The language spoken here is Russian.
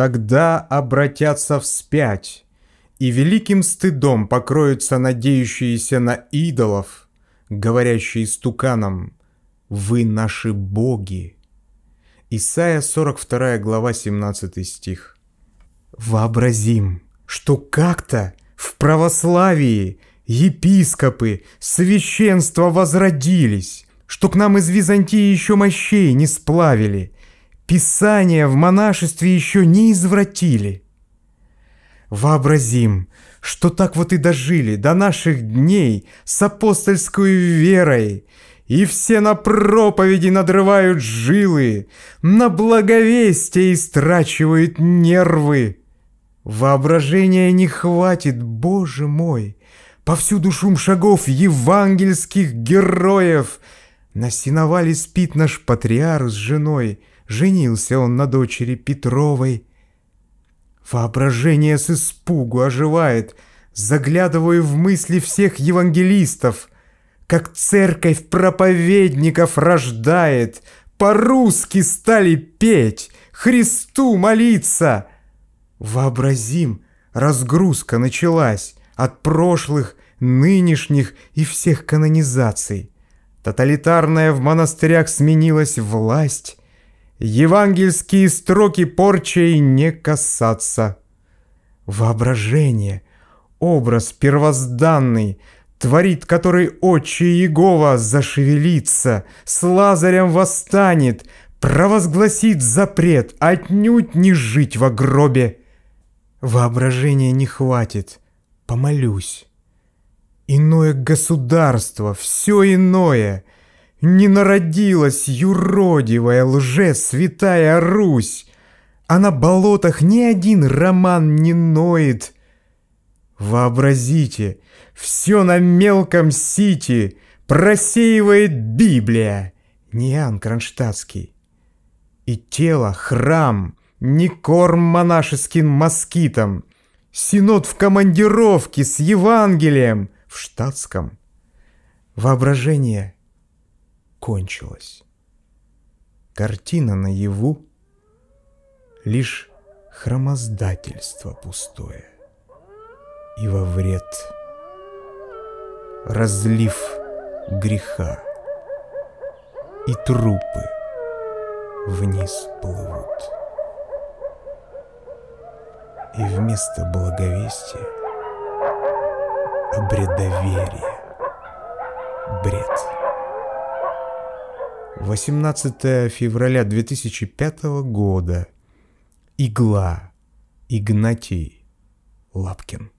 Тогда обратятся вспять, и великим стыдом покроются надеющиеся на идолов, говорящие стуканом «Вы наши боги». Исайя 42 глава 17 стих. Вообразим, что как-то в православии епископы, священство возродились, что к нам из Византии еще мощей не сплавили, Писание в монашестве еще не извратили. Вообразим, что так вот и дожили до наших дней с апостольской верой, и все на проповеди надрывают жилы, на благовестие истрачивают нервы. Воображения не хватит, Боже мой, повсюду шум шагов евангельских героев — на сеновале спит наш патриарх с женой, Женился он на дочери Петровой. Воображение с испугу оживает, Заглядываю в мысли всех евангелистов, Как церковь проповедников рождает, По-русски стали петь, Христу молиться. Вообразим, разгрузка началась От прошлых, нынешних и всех канонизаций. Тоталитарная в монастырях сменилась власть. Евангельские строки порчей не касаться. Воображение, образ первозданный, творит который очи Иегова, зашевелится, с Лазарем восстанет, провозгласит запрет отнюдь не жить в гробе. Воображения не хватит, помолюсь. Иное государство, все иное. Не народилась юродивая лже-святая Русь, А на болотах ни один роман не ноет. Вообразите, все на мелком сити Просеивает Библия, Ниан Кронштадтский. И тело храм, не корм монашеским москитам, Синод в командировке с Евангелием — в штатском, воображение кончилось. Картина наяву — лишь хромоздательство пустое и во вред разлив греха, и трупы вниз плывут. И вместо благовестия — Бредоверие, Бред. 18 февраля 2005 года. Игла. Игнатий Лапкин.